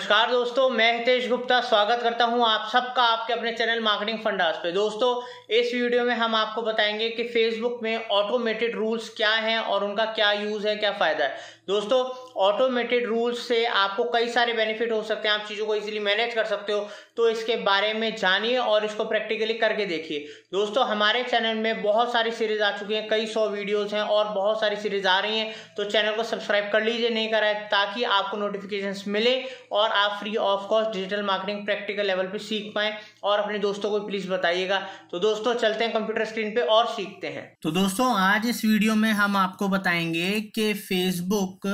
नमस्कार दोस्तों मैं हितेश गुप्ता स्वागत करता हूं आप सबका आपके अपने चैनल मार्केटिंग फंडास पे दोस्तों इस वीडियो में हम आपको बताएंगे कि फेसबुक में ऑटोमेटेड रूल्स क्या हैं और उनका क्या यूज़ है क्या फ़ायदा है दोस्तों ऑटोमेटेड रूल्स से आपको कई सारे बेनिफिट हो सकते हैं आप चीज़ों को इजीली मैनेज कर सकते हो तो इसके बारे में जानिए और इसको प्रैक्टिकली करके देखिए दोस्तों हमारे चैनल में बहुत सारी सीरीज आ चुकी हैं कई सौ वीडियोस हैं और बहुत सारी सीरीज आ रही हैं तो चैनल को सब्सक्राइब कर लीजिए नहीं कराए तो ताकि आपको नोटिफिकेशन मिले और आप free of cost digital marketing practical level पर सीख पाएँ और अपने दोस्तों को प्लीज़ बताइएगा तो दोस्तों चलते हैं कंप्यूटर स्क्रीन पे और सीखते हैं तो दोस्तों आज इस वीडियो में हम आपको बताएंगे कि फेसबुक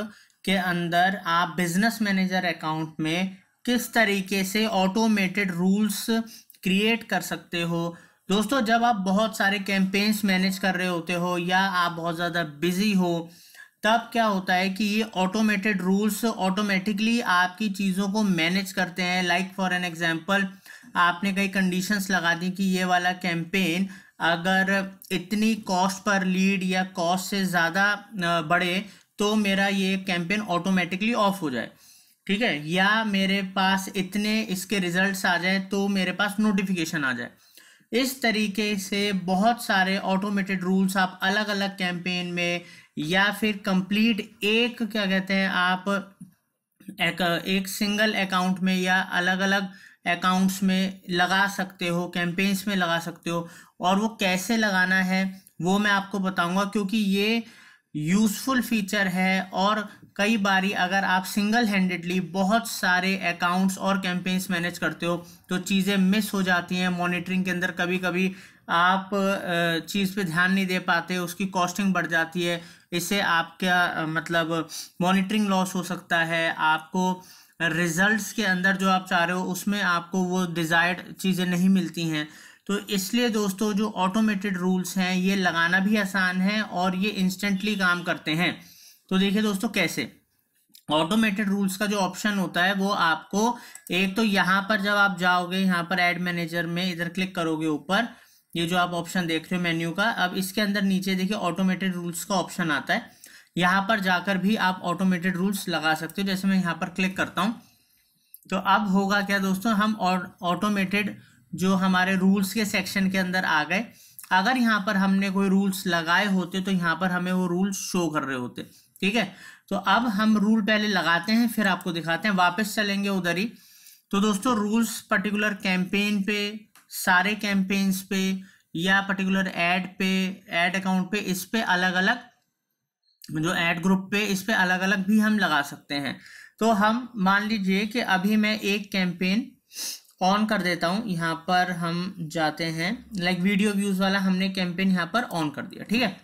के अंदर आप बिजनेस मैनेजर अकाउंट में किस तरीके से ऑटोमेटेड रूल्स क्रिएट कर सकते हो दोस्तों जब आप बहुत सारे कैंपेन्स मैनेज कर रहे होते हो या आप बहुत ज़्यादा बिजी हो तब क्या होता है कि ये ऑटोमेटेड रूल्स ऑटोमेटिकली आपकी चीज़ों को मैनेज करते हैं लाइक फॉर एन एग्जांपल आपने कई कंडीशंस लगा दी कि ये वाला कैंपेन अगर इतनी कॉस्ट पर लीड या कॉस्ट से ज़्यादा बढ़े तो मेरा ये कैंपेन ऑटोमेटिकली ऑफ हो जाए ठीक है या मेरे पास इतने इसके रिजल्ट्स आ जाए तो मेरे पास नोटिफिकेशन आ जाए इस तरीके से बहुत सारे ऑटोमेटेड रूल्स आप अलग अलग कैंपेन में या फिर कंप्लीट एक क्या कहते हैं आप एक, एक सिंगल अकाउंट में या अलग अलग अकाउंट्स में लगा सकते हो कैंपेन्स में लगा सकते हो और वो कैसे लगाना है वो मैं आपको बताऊंगा क्योंकि ये यूज़फुल फीचर है और कई बारी अगर आप सिंगल हैंडेडली बहुत सारे अकाउंट्स और कैंपेन्स मैनेज करते हो तो चीज़ें मिस हो जाती हैं मॉनिटरिंग के अंदर कभी कभी आप चीज़ पे ध्यान नहीं दे पाते उसकी कॉस्टिंग बढ़ जाती है इससे आपका मतलब मॉनिटरिंग लॉस हो सकता है आपको रिजल्ट्स के अंदर जो आप चाह रहे हो उसमें आपको वो डिज़ायर्ड चीज़ें नहीं मिलती हैं तो इसलिए दोस्तों जो ऑटोमेटेड रूल्स हैं ये लगाना भी आसान है और ये इंस्टेंटली काम करते हैं तो देखिए दोस्तों कैसे ऑटोमेटेड रूल्स का जो ऑप्शन होता है वो आपको एक तो यहाँ पर जब आप जाओगे यहाँ पर एड मैनेजर में इधर क्लिक करोगे ऊपर ये जो आप ऑप्शन देख रहे हो मेन्यू का अब इसके अंदर नीचे देखिए ऑटोमेटेड रूल्स का ऑप्शन आता है यहाँ पर जाकर भी आप ऑटोमेटेड रूल्स लगा सकते हो जैसे मैं यहाँ पर क्लिक करता हूँ तो अब होगा क्या दोस्तों हम और ऑटोमेटेड जो हमारे रूल्स के सेक्शन के अंदर आ गए अगर यहाँ पर हमने कोई रूल्स लगाए होते तो यहाँ पर हमें वो रूल्स शो कर रहे होते ठीक है तो अब हम रूल पहले लगाते हैं फिर आपको दिखाते हैं वापस चलेंगे उधर ही तो दोस्तों रूल्स पर्टिकुलर कैंपेन पे सारे कैंपेन्स पे या पर्टिकुलर एड पे एड अकाउंट पे इस पे अलग अलग जो एड ग्रुप पे इस पे अलग अलग भी हम लगा सकते हैं तो हम मान लीजिए कि अभी मैं एक कैंपेन ऑन कर देता हूँ यहाँ पर हम जाते हैं लाइक वीडियो व्यूज़ वाला हमने कैंपेन यहाँ पर ऑन कर दिया ठीक है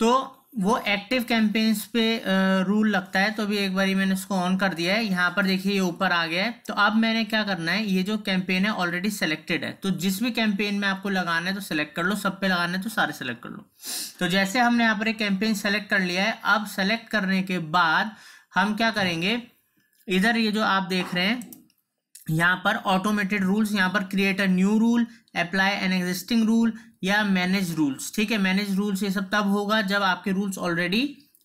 तो वो एक्टिव कैंपेन्स पे रूल लगता है तो अभी एक बार मैंने इसको ऑन कर दिया है यहाँ पर देखिए ये ऊपर आ गया है तो अब मैंने क्या करना है ये जो कैंपेन है ऑलरेडी सेलेक्टेड है तो जिस भी कैंपेन में आपको लगाना है तो सेलेक्ट कर लो सब पे लगाना है तो सारे सेलेक्ट कर लो तो जैसे हमने यहाँ पर एक कैंपेन सेलेक्ट कर लिया है अब सेलेक्ट करने के बाद हम क्या करेंगे इधर ये जो आप देख रहे हैं यहाँ पर ऑटोमेटेड रूल्स यहाँ पर create a new rule apply an existing rule या मैनेज रूल्स ठीक है मैनेज रूल्स ये सब तब होगा जब आपके रूल्स ऑलरेडी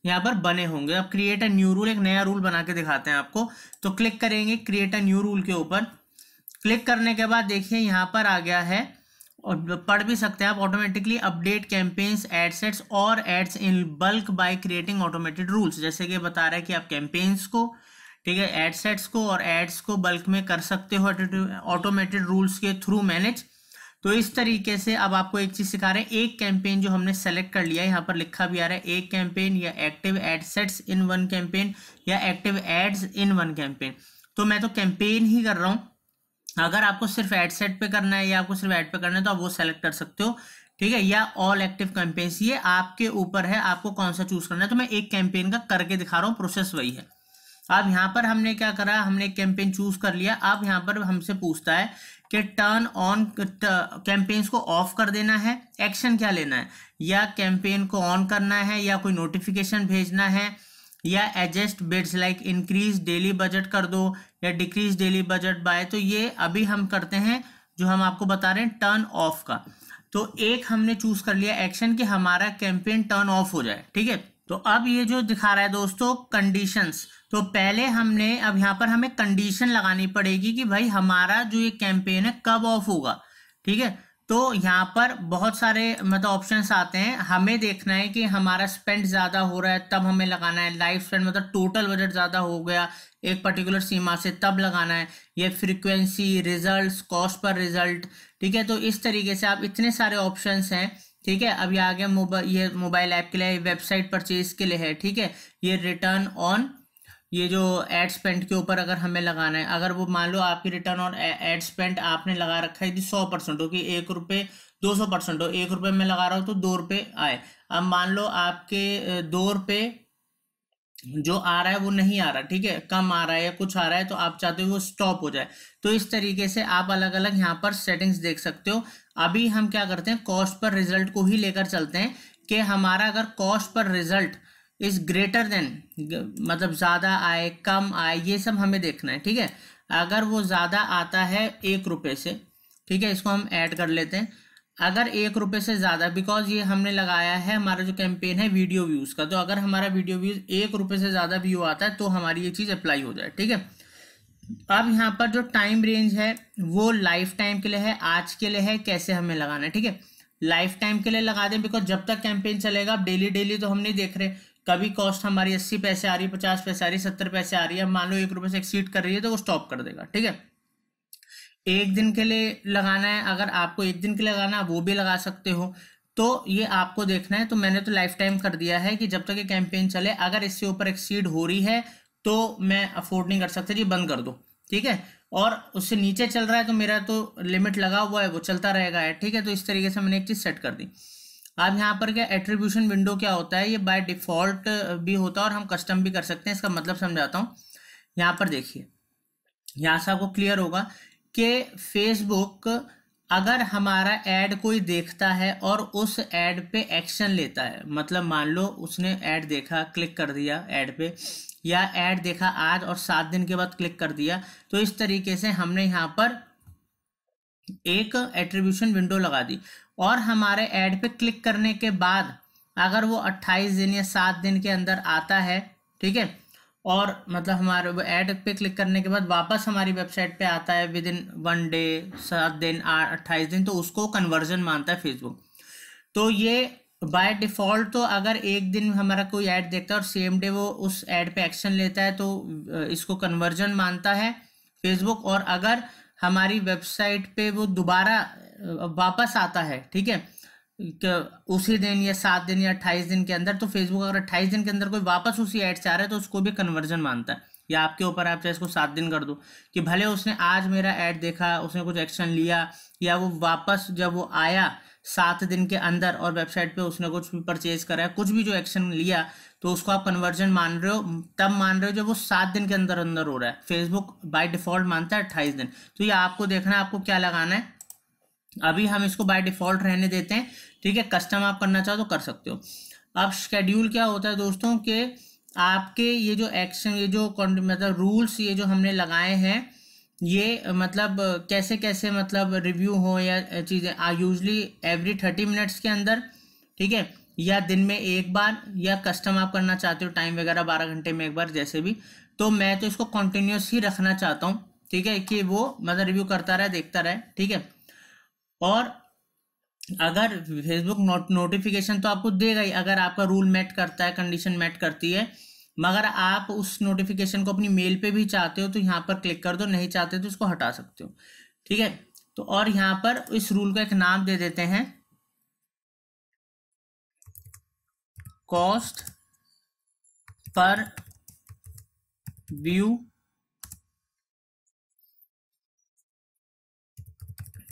यहाँ पर बने होंगे अब क्रिएट अ न्यू रूल एक नया रूल बना के दिखाते हैं आपको तो क्लिक करेंगे क्रिएट अ न्यू रूल के ऊपर क्लिक करने के बाद देखिए यहाँ पर आ गया है और पढ़ भी सकते हैं आप ऑटोमेटिकली अपडेट कैंपेन्स एडसेट्स और ads in bulk by creating automated rules जैसे कि बता रहा है कि आप कैंपेन्स को ठीक है एडसेट्स को और एड्स को बल्क में कर सकते हो ऑटोमेटेड रूल्स के थ्रू मैनेज तो इस तरीके से अब आपको एक चीज़ सिखा रहे हैं एक कैंपेन जो हमने सेलेक्ट कर लिया है यहाँ पर लिखा भी आ रहा है एक कैंपेन या active ad sets in one campaign या active ads in one campaign तो मैं तो कैंपेन ही कर रहा हूँ अगर आपको सिर्फ एड सेट पे करना है या आपको सिर्फ एड पे करना है तो आप वो सेलेक्ट कर सकते हो ठीक है या ऑल एक्टिव कैंपेन्स ये आपके ऊपर है आपको कौन सा चूज करना है तो मैं एक कैंपेन का करके दिखा रहा हूँ प्रोसेस वही है अब यहाँ पर हमने क्या करा हमने कैंपेन चूज कर लिया अब यहाँ पर हमसे पूछता है कि टर्न ऑन कैंपेन्स को ऑफ कर देना है एक्शन क्या लेना है या कैंपेन को ऑन करना है या कोई नोटिफिकेशन भेजना है या adjust bids like increase daily budget कर दो या डिक्रीज डेली बजट बाय तो ये अभी हम करते हैं जो हम आपको बता रहे हैं टर्न ऑफ का तो एक हमने चूज कर लिया एक्शन कि हमारा कैंपेन टर्न ऑफ हो जाए ठीक है तो अब ये जो दिखा रहा है दोस्तों कंडीशंस तो पहले हमने अब यहाँ पर हमें कंडीशन लगानी पड़ेगी कि भाई हमारा जो ये कैंपेन है कब ऑफ होगा ठीक है तो यहाँ पर बहुत सारे मतलब ऑप्शंस आते हैं हमें देखना है कि हमारा स्पेंड ज़्यादा हो रहा है तब हमें लगाना है लाइफ स्पेंड मतलब टोटल बजट ज़्यादा हो गया एक पर्टिकुलर सीमा से तब लगाना है ये फ्रिक्वेंसी रिजल्ट कॉस्ट पर रिजल्ट ठीक है तो इस तरीके से आप इतने सारे ऑप्शन हैं ठीक है अब ये आ गया मोबाइल ये मोबाइल ऐप के लिए वेबसाइट परचेज के लिए है ठीक है ये रिटर्न ऑन ये जो एड स्पेंट के ऊपर अगर हमें लगाना है अगर वो मान लो आपकी रिटर्न ऑन एड स्पेंट आपने लगा रखा है सौ परसेंट हो कि एक रुपये दो सौ परसेंट हो एक रुपये में लगा रहा हूँ तो दो रुपये आए अब मान लो आपके दो रुपये जो आ रहा है वो नहीं आ रहा ठीक है कम आ रहा है या कुछ आ रहा है तो आप चाहते हो वो स्टॉप हो जाए तो इस तरीके से आप अलग अलग यहाँ पर सेटिंग्स देख सकते हो अभी हम क्या करते हैं कॉस्ट पर रिजल्ट को ही लेकर चलते हैं कि हमारा अगर कॉस्ट पर रिजल्ट इज ग्रेटर देन मतलब ज़्यादा आए कम आए ये सब हमें देखना है ठीक है अगर वो ज़्यादा आता है एक रुपये से ठीक है इसको हम ऐड कर लेते हैं अगर एक रुपये से ज़्यादा बिकॉज ये हमने लगाया है हमारा जो कैंपेन है वीडियो व्यूज़ का तो अगर हमारा वीडियो व्यूज़ एक रुपये से ज़्यादा व्यू आता है तो हमारी ये चीज़ अप्लाई हो जाए ठीक है अब यहाँ पर जो टाइम रेंज है वो लाइफ टाइम के लिए है आज के लिए है कैसे हमें लगाना है ठीक है लाइफ टाइम के लिए लगा दें बिकॉज जब तक कैंपेन चलेगा अब डेली डेली तो हम नहीं देख रहे कभी कॉस्ट हमारी अस्सी पैसे आ रही है पचास पैसे आ रही है सत्तर पैसे आ रही है मान लो एक रुपये से एक्सीड कर रही है तो वो स्टॉप कर देगा ठीक है एक दिन के लिए लगाना है अगर आपको एक दिन के लिए लगाना है वो भी लगा सकते हो तो ये आपको देखना है तो मैंने तो लाइफ टाइम कर दिया है कि जब तक ये कैंपेन चले अगर इससे ऊपर एक्सीड हो रही है तो मैं अफोर्ड नहीं कर सकता जी बंद कर दो ठीक है और उससे नीचे चल रहा है तो मेरा तो लिमिट लगा हुआ है वो चलता रहेगा है ठीक है तो इस तरीके से मैंने एक चीज़ सेट कर दी अब यहाँ पर क्या एट्रीब्यूशन विंडो क्या होता है ये बाय डिफ़ॉल्ट भी होता है और हम कस्टम भी कर सकते हैं इसका मतलब समझाता हूँ यहाँ पर देखिए यहाँ से आपको क्लियर होगा कि फेसबुक अगर हमारा ऐड कोई देखता है और उस ऐड पे एक्शन लेता है मतलब मान लो उसने ऐड देखा क्लिक कर दिया ऐड पे या ऐड देखा आज और सात दिन के बाद क्लिक कर दिया तो इस तरीके से हमने यहाँ पर एक एट्रीब्यूशन विंडो लगा दी और हमारे ऐड पे क्लिक करने के बाद अगर वो 28 दिन या सात दिन के अंदर आता है ठीक है और मतलब हमारे ऐड पे क्लिक करने के बाद वापस हमारी वेबसाइट पे आता है विद इन वन डे सात दिन अट्ठाईस दिन तो उसको कन्वर्जन मानता है फेसबुक तो ये बाय डिफ़ॉल्ट तो अगर एक दिन हमारा कोई ऐड देखता है और सेम डे वो उस ऐड पे एक्शन लेता है तो इसको कन्वर्जन मानता है फेसबुक और अगर हमारी वेबसाइट पे वो दोबारा वापस आता है ठीक है तो उसी दिन या सात दिन या अट्ठाईस दिन के अंदर तो फेसबुक अगर अट्ठाईस दिन के अंदर कोई वापस उसी ऐड से आ रहा है तो उसको भी कन्वर्जन मानता है या आपके ऊपर आप चाहे इसको सात दिन कर दो कि भले उसने आज मेरा ऐड देखा उसने कुछ एक्शन लिया या वो वापस जब वो आया सात दिन के अंदर और वेबसाइट पे उसने कुछ भी परचेज कराया कुछ भी जो एक्शन लिया तो उसको आप कन्वर्जन मान रहे हो तब मान रहे हो जब वो सात दिन के अंदर अंदर हो रहा है फेसबुक बाय डिफॉल्ट मानता है अट्ठाईस दिन तो ये आपको देखना है आपको क्या लगाना है अभी हम इसको बाय डिफॉल्ट रहने देते हैं ठीक है कस्टम आप करना चाहो तो कर सकते हो अब शेड्यूल क्या होता है दोस्तों के आपके ये जो एक्शन ये जो मतलब रूल्स ये जो हमने लगाए हैं ये मतलब कैसे कैसे मतलब रिव्यू हो या चीज़ें यूजली एवरी थर्टी मिनट्स के अंदर ठीक है या दिन में एक बार या कस्टम आप करना चाहते हो टाइम वगैरह बारह घंटे में एक बार जैसे भी तो मैं तो इसको कंटिन्यूस ही रखना चाहता हूँ ठीक है कि वो मतलब रिव्यू करता रहे देखता रहे ठीक है और अगर फेसबुक नोट, नोटिफिकेशन तो आपको देगा ही अगर आपका रूल मैट करता है कंडीशन मैट करती है मगर आप उस नोटिफिकेशन को अपनी मेल पे भी चाहते हो तो यहाँ पर क्लिक कर दो नहीं चाहते तो इसको हटा सकते हो ठीक है तो और यहाँ पर इस रूल का एक नाम दे देते हैं कॉस्ट पर view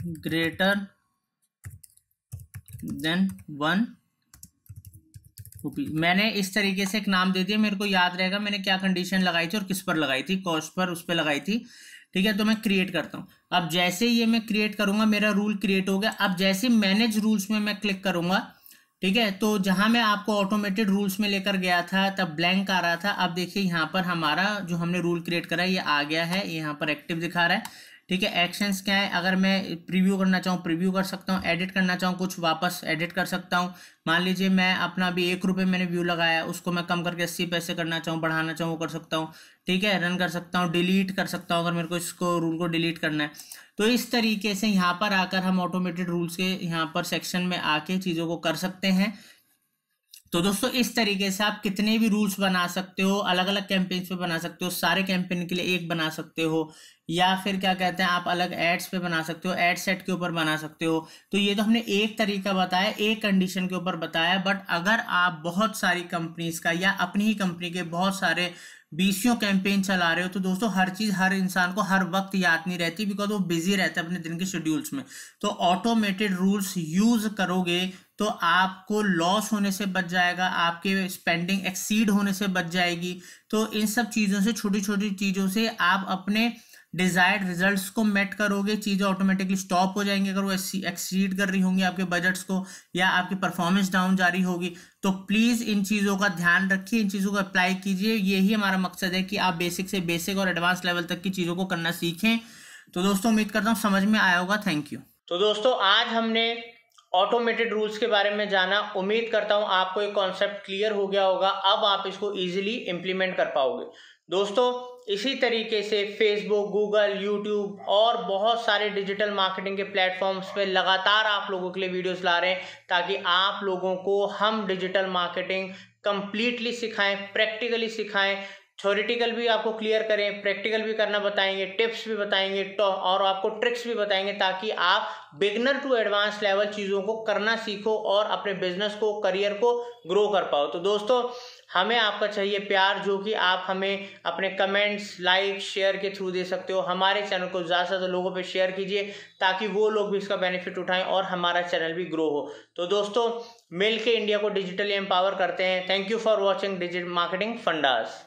greater than one rupees मैंने इस तरीके से एक नाम दे दिया मेरे को याद रहेगा मैंने क्या कंडीशन लगाई थी और किस पर लगाई थी कॉस्ट पर उस पर लगाई थी ठीक है तो मैं क्रिएट करता हूँ अब जैसे ये मैं क्रिएट करूंगा मेरा रूल क्रिएट हो गया अब जैसे मैनेज रूल्स में मैं क्लिक करूंगा ठीक है तो जहां मैं आपको ऑटोमेटेड रूल्स में लेकर गया था तब ब्लैंक आ रहा था अब देखिए यहाँ पर हमारा जो हमने रूल क्रिएट करा ये आ गया है यहाँ पर एक्टिव दिखा रहा है ठीक है एक्शंस क्या है अगर मैं प्रीव्यू करना चाहूँ प्रीव्यू कर सकता हूँ एडिट करना चाहूँ कुछ वापस एडिट कर सकता हूँ मान लीजिए मैं अपना अभी एक रुपये मैंने व्यू लगाया उसको मैं कम करके अस्सी पैसे करना चाहूँ बढ़ाना चाहूँ वो कर सकता हूँ ठीक है रन कर सकता हूँ डिलीट कर सकता हूँ अगर मेरे को इसको रूल को डिलीट करना है तो इस तरीके से यहाँ पर आकर हम ऑटोमेटेड रूल्स के यहाँ पर सेक्शन में आके चीज़ों को कर सकते हैं तो दोस्तों इस तरीके से आप कितने भी रूल्स बना सकते हो अलग अलग कैंपेन्स पे बना सकते हो सारे कैंपेन के लिए एक बना सकते हो या फिर क्या कहते हैं आप अलग एड्स पे बना सकते हो एड सेट के ऊपर बना सकते हो तो ये तो हमने एक तरीका बताया एक कंडीशन के ऊपर बताया बट अगर आप बहुत सारी कंपनीज का या अपनी ही कंपनी के बहुत सारे बीसियों कैंपेन चला रहे हो तो दोस्तों हर चीज़ हर इंसान को हर वक्त याद नहीं रहती बिकॉज वो बिजी रहता है अपने दिन के शेड्यूल्स में तो ऑटोमेटेड रूल्स यूज़ करोगे तो आपको लॉस होने से बच जाएगा आपके स्पेंडिंग एक्सीड होने से बच जाएगी तो इन सब चीज़ों से छोटी छोटी चीज़ों से आप अपने डिजायर्ड रिजल्ट्स को मेट करोगे चीज़ें ऑटोमेटिकली स्टॉप हो जाएंगी अगर वो एक्सीड कर रही होंगी आपके बजट्स को या आपकी परफॉर्मेंस डाउन जा रही होगी तो प्लीज़ इन चीज़ों का ध्यान रखिए इन चीज़ों को अप्लाई कीजिए यही हमारा मकसद है कि आप बेसिक से बेसिक और एडवांस लेवल तक की चीज़ों को करना सीखें तो दोस्तों उम्मीद करता हूँ समझ में आया होगा थैंक यू तो दोस्तों आज हमने ऑटोमेटेड रूल्स के बारे में जाना उम्मीद करता हूँ आपको ये कॉन्सेप्ट क्लियर हो गया होगा अब आप इसको ईजिली इम्प्लीमेंट कर पाओगे दोस्तों इसी तरीके से फेसबुक गूगल यूट्यूब और बहुत सारे डिजिटल मार्केटिंग के प्लेटफॉर्म्स पे लगातार आप लोगों के लिए वीडियोस ला रहे हैं ताकि आप लोगों को हम डिजिटल मार्केटिंग कंप्लीटली सिखाएं प्रैक्टिकली सिखाएं थ्योरिटिकल भी आपको क्लियर करें प्रैक्टिकल भी करना बताएंगे टिप्स भी बताएंगे और आपको ट्रिक्स भी बताएंगे ताकि आप बिगनर टू एडवांस लेवल चीज़ों को करना सीखो और अपने बिजनेस को करियर को ग्रो कर पाओ तो दोस्तों हमें आपका चाहिए प्यार जो कि आप हमें अपने कमेंट्स लाइक शेयर के थ्रू दे सकते हो हमारे चैनल को ज़्यादा से ज़्यादा लोगों पर शेयर कीजिए ताकि वो लोग भी इसका बेनिफिट उठाएं और हमारा चैनल भी ग्रो हो तो दोस्तों मिल के इंडिया को डिजिटली एम्पावर करते हैं thank you for watching digital marketing fundas